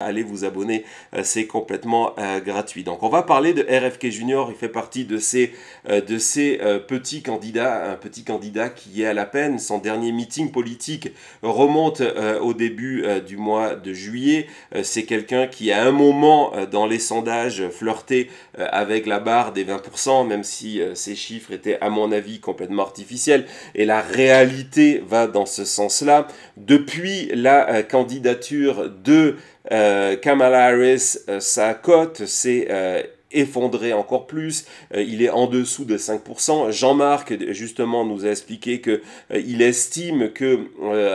Allez vous abonner, euh, c'est complètement euh, gratuit. Donc on va parler de RFK Junior, il fait partie de ces, euh, de ces petits candidats, un petit candidat qui est à la peine. Son dernier meeting politique remonte au début du mois de juillet. c'est quelqu'un qui à un moment dans les sondages flirtait avec la barre des 20%, même si ces chiffres étaient à mon avis complètement artificiels. Et la réalité va dans ce sens-là. Depuis la candidature de... Euh, Kamala Harris, euh, sa cote s'est euh, effondrée encore plus, il est en dessous de 5%. Jean-Marc justement nous a expliqué que estime que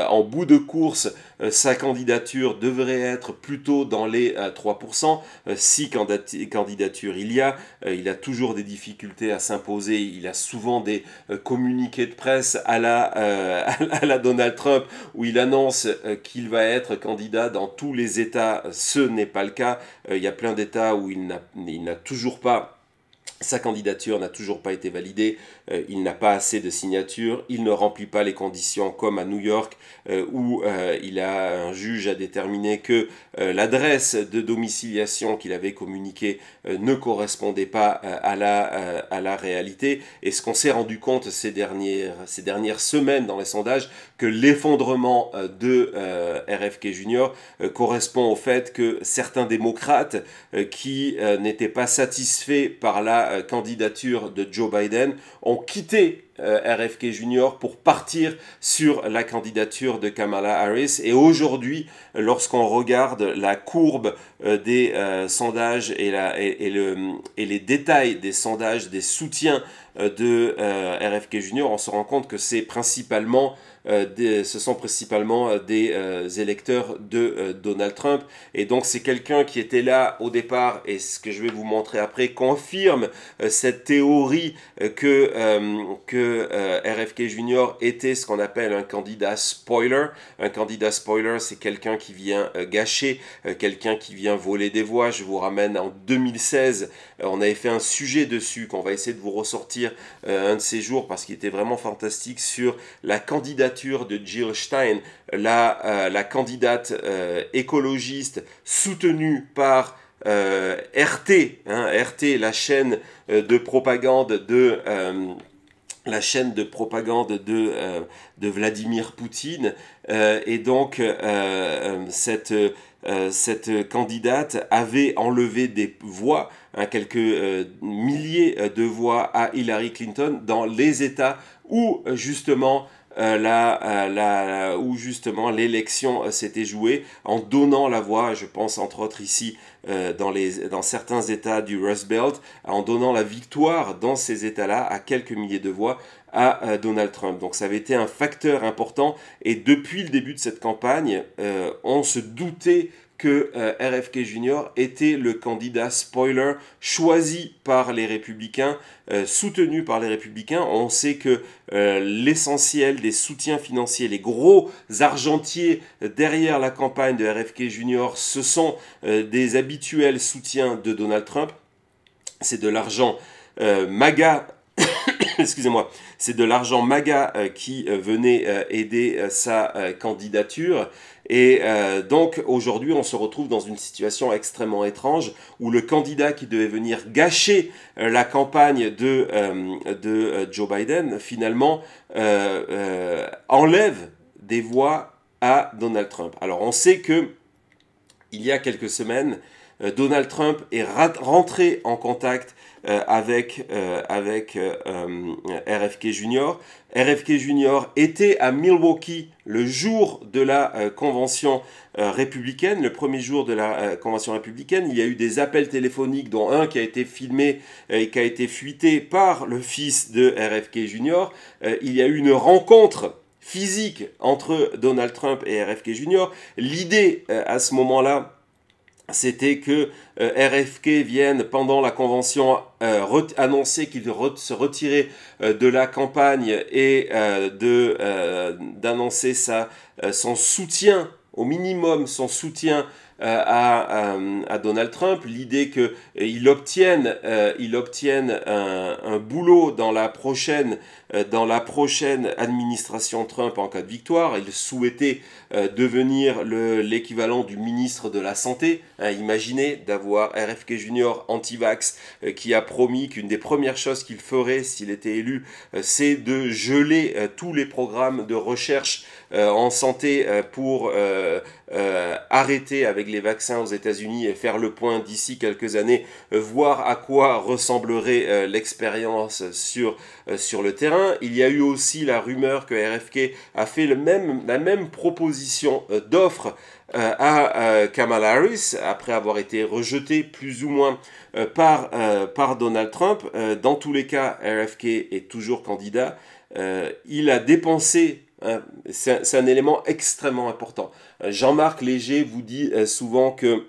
en bout de course euh, sa candidature devrait être plutôt dans les 3%. si candidature il y a, euh, il a toujours des difficultés à s'imposer. Il a souvent des euh, communiqués de presse à la, à la Donald Trump où il annonce qu'il va être candidat dans tous les États. Ce n'est pas le cas. Il y a plein d'États où il n'a toujours pas sa candidature n'a toujours pas été validée, euh, il n'a pas assez de signatures, il ne remplit pas les conditions comme à New York euh, où euh, il a un juge a déterminé que l'adresse de domiciliation qu'il avait communiquée ne correspondait pas à, la, à la réalité. Et ce qu'on s'est rendu compte ces dernières, ces dernières semaines dans les sondages, que l'effondrement de RFK Junior correspond au fait que certains démocrates qui n'étaient pas satisfaits par la euh, candidature de Joe Biden ont quitté euh, RFK Junior pour partir sur la candidature de Kamala Harris. Et aujourd'hui, lorsqu'on regarde la courbe euh, des euh, sondages et, et, le, et les détails des sondages des soutiens de RFK Junior, on se rend compte que c'est principalement ce sont principalement des électeurs de Donald Trump. Et donc c'est quelqu'un qui était là au départ, et ce que je vais vous montrer après confirme cette théorie que, que euh, RFK Junior était ce qu'on appelle un candidat spoiler. Un candidat spoiler, c'est quelqu'un qui vient euh, gâcher, euh, quelqu'un qui vient voler des voix. Je vous ramène en 2016, on avait fait un sujet dessus qu'on va essayer de vous ressortir un de ces jours parce qu'il était vraiment fantastique sur la candidature de Jill Stein, la, candidate écologiste soutenue par RT, hein. RT, la chaîne de propagande de, la chaîne de propagande de, euh, Vladimir Poutine. Euh, et donc, euh, cette, candidate avait enlevé des voix, hein, quelques milliers de voix à Hillary Clinton dans les États où, justement, euh, euh, là, où justement l'élection euh, s'était jouée en donnant la voix, je pense entre autres ici dans, les, dans certains États du Rust Belt, en donnant la victoire dans ces États-là à quelques milliers de voix à Donald Trump. Donc ça avait été un facteur important et depuis le début de cette campagne, on se doutait que euh, RFK Jr. était le candidat spoiler choisi par les républicains, euh, soutenu par les républicains. On sait que euh, l'essentiel des soutiens financiers, les gros argentiers derrière la campagne de RFK Jr., ce sont des habituels soutiens de Donald Trump. C'est de l'argent MAGA excusez-moi, c'est de l'argent MAGA euh, qui euh, venait euh, aider sa candidature. Et donc aujourd'hui, on se retrouve dans une situation extrêmement étrange où le candidat qui devait venir gâcher la campagne de, de Joe Biden, finalement, enlève des voix à Donald Trump. Alors on sait que il y a quelques semaines, euh, Donald Trump est rentré en contact euh, avec, euh, avec RFK Junior. RFK Junior était à Milwaukee le jour de la convention républicaine, le premier jour de la convention républicaine. Il y a eu des appels téléphoniques, dont un qui a été filmé et qui a été fuité par le fils de RFK Junior. il y a eu une rencontre physique entre Donald Trump et RFK Junior. L'idée à ce moment-là c'était que euh, RFK vienne pendant la convention euh, annoncer qu'il se retirait euh, de la campagne et d'annoncer son soutien, au minimum son soutien euh, euh, à, Donald Trump, l'idée qu'il obtienne, euh, il obtienne un, boulot dans la, prochaine, dans la prochaine administration Trump en cas de victoire. Il souhaitait devenir l'équivalent du ministre de la Santé. Hein, imaginez d'avoir RFK Junior anti-vax qui a promis qu'une des premières choses qu'il ferait s'il était élu, c'est de geler tous les programmes de recherche en santé pour euh, arrêter avec les vaccins aux États-Unis et faire le point d'ici quelques années, euh, voir à quoi ressemblerait euh, l'expérience sur, sur le terrain. Il y a eu aussi la rumeur que RFK a fait le même, la même proposition d'offre à Kamala Harris après avoir été rejeté plus ou moins par, par Donald Trump. dans tous les cas, RFK est toujours candidat. il a dépensé Hein, c'est un, élément extrêmement important. Euh, Jean-Marc Léger vous dit euh, souvent que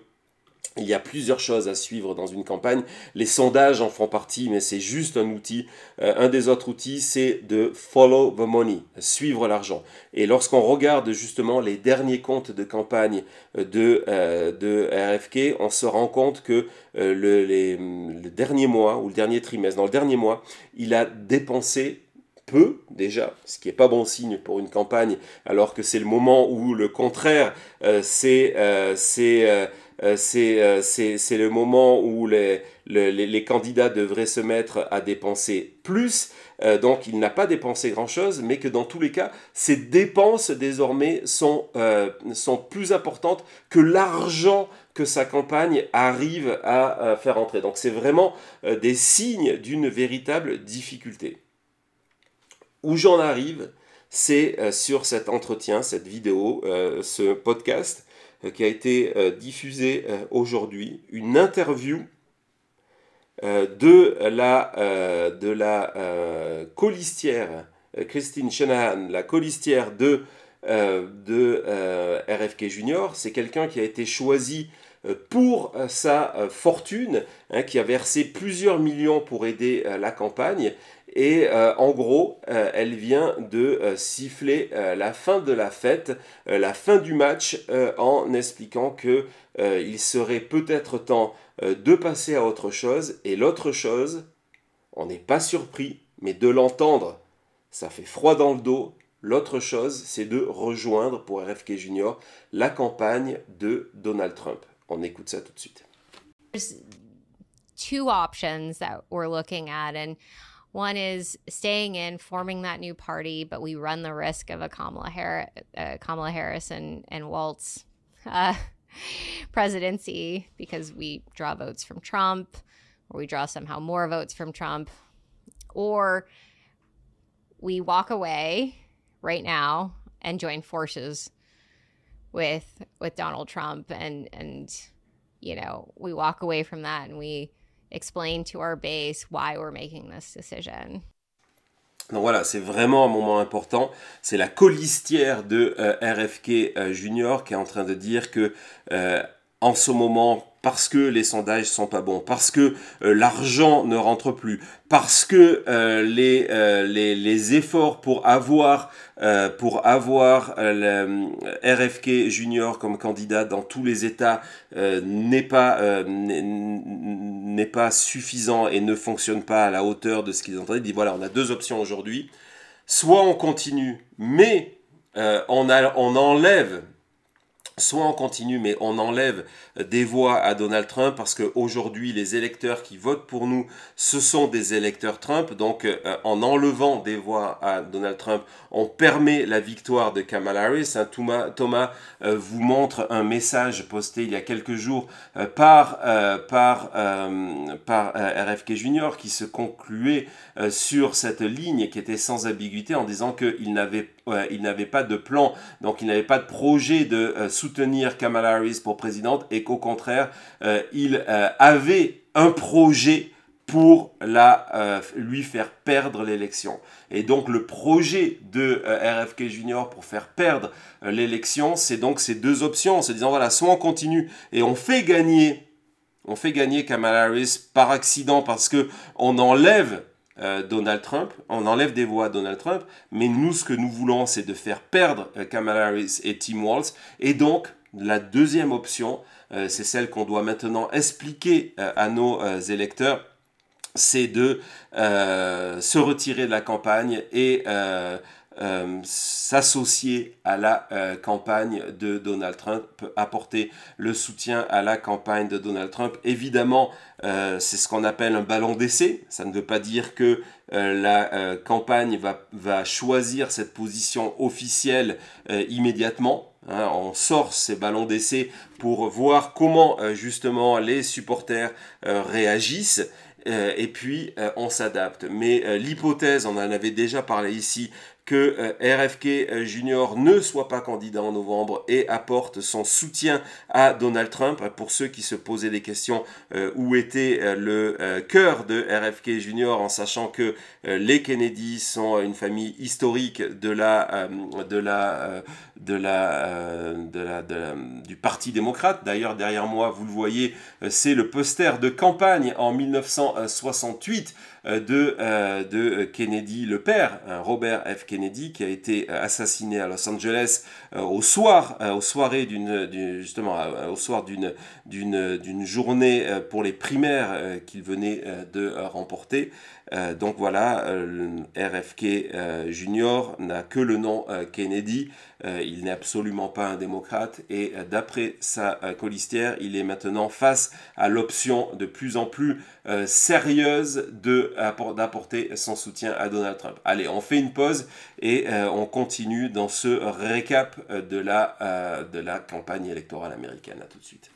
il y a plusieurs choses à suivre dans une campagne. Les sondages en font partie, mais c'est juste un outil. Euh, un des autres outils, c'est de follow the money, suivre l'argent. Et lorsqu'on regarde justement les derniers comptes de campagne de, RFK, on se rend compte que le dernier mois ou le dernier trimestre, dans le dernier mois, il a dépensé déjà, ce qui n'est pas bon signe pour une campagne, alors que c'est le moment où le contraire, euh, euh, euh, c'est c'est le moment où les, les, candidats devraient se mettre à dépenser plus. donc il n'a pas dépensé grand-chose, mais que dans tous les cas, ses dépenses désormais sont, sont plus importantes que l'argent que sa campagne arrive à, faire entrer. Donc c'est vraiment des signes d'une véritable difficulté où j'en arrive, c'est euh, sur cet entretien, cette vidéo, euh, ce podcast euh, qui a été diffusé aujourd'hui, une interview de la, de la colistière, Christine Shanahan, la colistière de, de RFK Junior. C'est quelqu'un qui a été choisi pour euh, sa euh, fortune, hein, qui a versé plusieurs millions pour aider euh, la campagne. Et en gros, elle vient de siffler la fin de la fête, la fin du match, en expliquant qu'il serait peut-être temps de passer à autre chose. Et l'autre chose, on n'est pas surpris, mais de l'entendre, ça fait froid dans le dos. L'autre chose, c'est de rejoindre pour RFK Junior la campagne de Donald Trump. On écoute ça tout de suite. There's two options that we're looking at, and one is staying in, forming that new party, but we run the risk of a Kamala, Har- uh, Kamala Harris and, and Waltz uh, presidency because we draw votes from Trump or we draw somehow more votes from Trump. Or we walk away right now and join forces with with Donald Trump and and you know we walk away from that and we explain to our base why we're making this decision. Donc voilà, c'est vraiment un moment important. C'est la colistière de euh, RFK euh, Junior qui est en train de dire que euh, en ce moment parce que les sondages sont pas bons, parce que euh, l'argent ne rentre plus, parce que euh, euh, les, les, efforts pour avoir, avoir RFK Junior comme candidat dans tous les États n'est pas, pas suffisant et ne fonctionne pas à la hauteur de ce qu'ils entendaient. Il dit voilà, on a deux options aujourd'hui. Soit on continue, mais on, on enlève soit on continue, mais on enlève des voix à Donald Trump parce aujourd'hui les électeurs qui votent pour nous, ce sont des électeurs Trump. Donc, euh, en enlevant des voix à Donald Trump, on permet la victoire de Kamala Harris. Hein, Thomas, Thomas euh, vous montre un message posté il y a quelques jours euh, par, par, par RFK Junior qui se concluait sur cette ligne qui était sans ambiguïté en disant qu'il n'avait il n'avait pas de plan, donc il n'avait pas de projet de euh, soutenir Kamala Harris pour présidente et qu'au contraire, euh, il euh, avait un projet pour la, lui faire perdre l'élection. Et donc le projet de RFK Junior pour faire perdre l'élection, c'est donc ces deux options, en se disant voilà, soit on continue et on fait gagner on fait gagner Kamala Harris par accident parce que on enlève euh, Donald Trump, on enlève des voix à Donald Trump, mais nous, ce que nous voulons, c'est de faire perdre euh, Kamala Harris et Tim Walz. Et donc, la deuxième option, euh, c'est celle qu'on doit maintenant expliquer à nos électeurs, c'est de se retirer de la campagne et euh, s'associer à la euh, campagne de Donald Trump, apporter le soutien à la campagne de Donald Trump. Évidemment, euh, c'est ce qu'on appelle un ballon d'essai. Ça ne veut pas dire que la campagne va, va, choisir cette position officielle immédiatement. Hein. on sort ces ballons d'essai pour voir comment justement les supporters réagissent et puis on s'adapte. Mais l'hypothèse, on en avait déjà parlé ici, que euh, RFK euh, Junior ne soit pas candidat en novembre et apporte son soutien à Donald Trump. Pour ceux qui se posaient des questions euh, où était le cœur de RFK Junior en sachant que les Kennedy sont une famille historique de la de la de la, de la, du Parti démocrate. D'ailleurs, derrière moi, vous le voyez, c'est le poster de campagne en 1968 de, de Kennedy le père, hein, Robert F. Kennedy qui a été euh, assassiné à Los Angeles euh, au soir, euh, au soirée d'une, au soir d'une, d'une, d'une journée pour les primaires qu'il venait de remporter. donc voilà, RFK Junior n'a que le nom Kennedy. il n'est absolument pas un démocrate et d'après sa colistière, il est maintenant face à l'option de plus en plus sérieuse de, d'apporter son soutien à Donald Trump. Allez, on fait une pause et euh, on continue dans ce récap euh, de la, euh, de la campagne électorale américaine. À tout de suite.